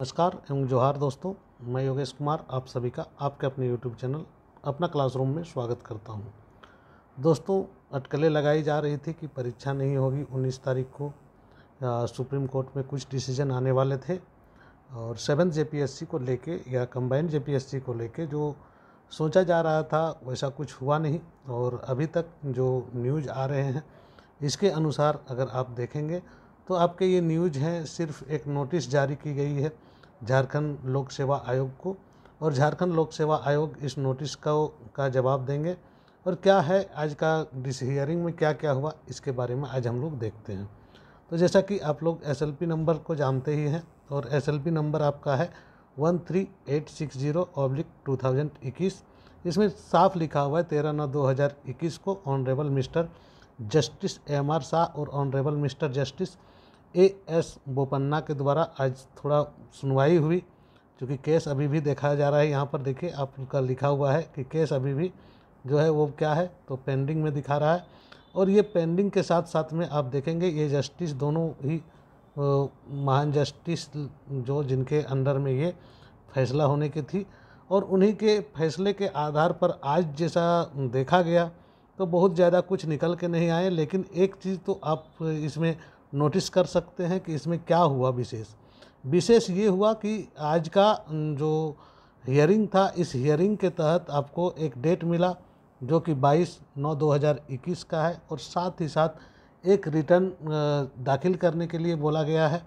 नमस्कार एवं जोहार दोस्तों मैं योगेश कुमार आप सभी का आपके अपने यूट्यूब चैनल अपना क्लासरूम में स्वागत करता हूं दोस्तों अटकलें लगाई जा रही थी कि परीक्षा नहीं होगी 19 तारीख को आ, सुप्रीम कोर्ट में कुछ डिसीजन आने वाले थे और सेवन जे को लेके या कंबाइंड जे को लेके जो सोचा जा रहा था वैसा कुछ हुआ नहीं और अभी तक जो न्यूज़ आ रहे हैं इसके अनुसार अगर आप देखेंगे तो आपके ये न्यूज़ हैं सिर्फ एक नोटिस जारी की गई है झारखंड लोक सेवा आयोग को और झारखंड लोक सेवा आयोग इस नोटिस का का जवाब देंगे और क्या है आज का डिस हियरिंग में क्या क्या हुआ इसके बारे में आज हम लोग देखते हैं तो जैसा कि आप लोग एस नंबर को जानते ही हैं और एस नंबर आपका है one three eight six zero oblique two thousand इक्कीस इसमें साफ लिखा हुआ है तेरह नौ दो हज़ार इक्कीस को honourable mister justice M R Shah और honourable mister justice A S Bopanna के द्वारा आज थोड़ा सुनवाई हुई क्योंकि केस अभी भी देखा जा रहा है यहाँ पर देखिए आपका लिखा हुआ है कि केस अभी भी जो है वो क्या है तो पेंडिंग में दिखा रहा है और ये पेंडिंग के साथ साथ में आप देखेंगे ये जस्टिस दोनों ही महान जस्टिस जो जिनके अंडर में ये फैसला होने की थी और उन्हीं के फैसले के आधार पर आज जैसा देखा गया तो बहुत ज़्यादा कुछ निकल के नहीं आए लेकिन एक चीज़ तो आप इसमें नोटिस कर सकते हैं कि इसमें क्या हुआ विशेष विशेष ये हुआ कि आज का जो हियरिंग था इस हियरिंग के तहत आपको एक डेट मिला जो कि 22 नौ 2021 का है और साथ ही साथ एक रिटर्न दाखिल करने के लिए बोला गया है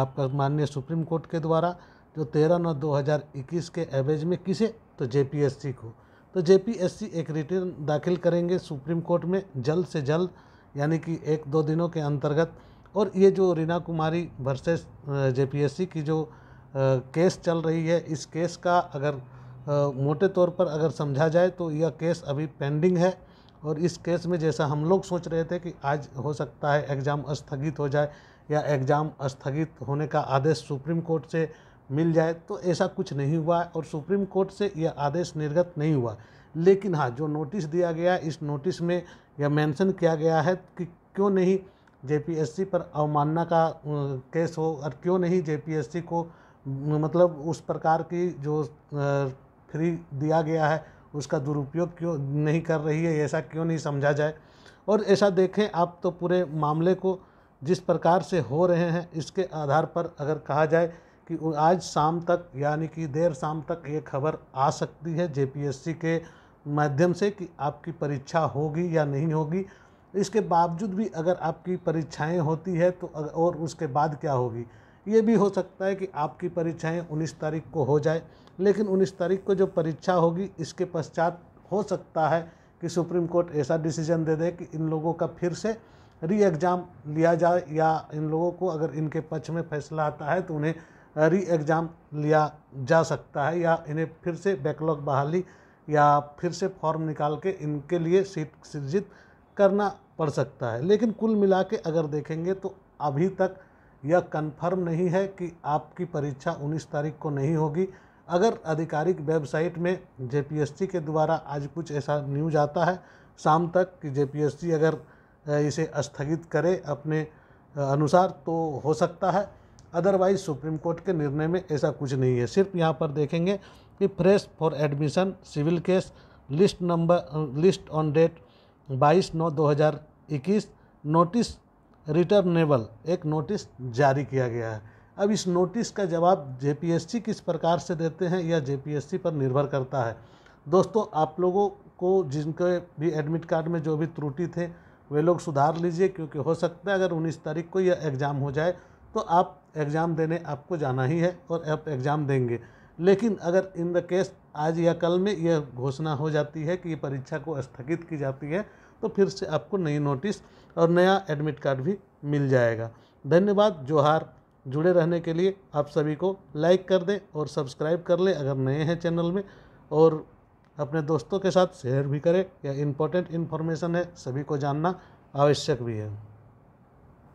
आपका माननीय सुप्रीम कोर्ट के द्वारा जो 13 नौ 2021 के एवरेज में किसे तो जेपीएससी को तो जेपीएससी एक रिटर्न दाखिल करेंगे सुप्रीम कोर्ट में जल्द से जल्द यानी कि एक दो दिनों के अंतर्गत और ये जो रीना कुमारी वर्सेस जेपीएससी की जो केस चल रही है इस केस का अगर मोटे तौर पर अगर समझा जाए तो यह केस अभी पेंडिंग है और इस केस में जैसा हम लोग सोच रहे थे कि आज हो सकता है एग्ज़ाम स्थगित हो जाए या एग्ज़ाम स्थगित होने का आदेश सुप्रीम कोर्ट से मिल जाए तो ऐसा कुछ नहीं हुआ और सुप्रीम कोर्ट से यह आदेश निर्गत नहीं हुआ लेकिन हाँ जो नोटिस दिया गया इस नोटिस में यह मेंशन किया गया है कि क्यों नहीं जेपीएससी पर अवमानना का केस हो और क्यों नहीं जेपीएससी को मतलब उस प्रकार की जो फ्री दिया गया है उसका दुरुपयोग क्यों नहीं कर रही है ऐसा क्यों नहीं समझा जाए और ऐसा देखें आप तो पूरे मामले को जिस प्रकार से हो रहे हैं इसके आधार पर अगर कहा जाए कि आज शाम तक यानी कि देर शाम तक ये खबर आ सकती है जेपीएससी के माध्यम से कि आपकी परीक्षा होगी या नहीं होगी इसके बावजूद भी अगर आपकी परीक्षाएं होती है तो और उसके बाद क्या होगी ये भी हो सकता है कि आपकी परीक्षाएं उन्नीस तारीख को हो जाए लेकिन उन्नीस तारीख को जो परीक्षा होगी इसके पश्चात हो सकता है कि सुप्रीम कोर्ट ऐसा डिसीजन दे दे कि इन लोगों का फिर से री एग्ज़ाम लिया जाए या इन लोगों को अगर इनके पक्ष में फैसला आता है तो उन्हें री एग्ज़ाम लिया जा सकता है या इन्हें फिर से बैकलॉग बहाली या फिर से फॉर्म निकाल के इनके लिए सीट सृजित करना पड़ सकता है लेकिन कुल मिला के अगर देखेंगे तो अभी तक यह कन्फर्म नहीं है कि आपकी परीक्षा 19 तारीख को नहीं होगी अगर आधिकारिक वेबसाइट में जे के द्वारा आज कुछ ऐसा न्यूज आता है शाम तक कि जे अगर इसे स्थगित करे अपने अनुसार तो हो सकता है अदरवाइज सुप्रीम कोर्ट के निर्णय में ऐसा कुछ नहीं है सिर्फ यहाँ पर देखेंगे कि fresh for admission civil case list number list on date 22 नौ 2021 नोटिस रिटर्नेबल एक नोटिस जारी किया गया है अब इस नोटिस का जवाब जे किस प्रकार से देते हैं या जे पर निर्भर करता है दोस्तों आप लोगों को जिनके भी एडमिट कार्ड में जो भी त्रुटि थे वे लोग सुधार लीजिए क्योंकि हो सकता है अगर 19 तारीख को यह एग्ज़ाम हो जाए तो आप एग्ज़ाम देने आपको जाना ही है और आप एग्ज़ाम देंगे लेकिन अगर इन द केस आज या कल में यह घोषणा हो जाती है कि ये परीक्षा को स्थगित की जाती है तो फिर से आपको नई नोटिस और नया एडमिट कार्ड भी मिल जाएगा धन्यवाद जोहार जुड़े रहने के लिए आप सभी को लाइक कर दें और सब्सक्राइब कर लें अगर नए हैं चैनल में और अपने दोस्तों के साथ शेयर भी करें यह इम्पोर्टेंट इन्फॉर्मेशन है सभी को जानना आवश्यक भी है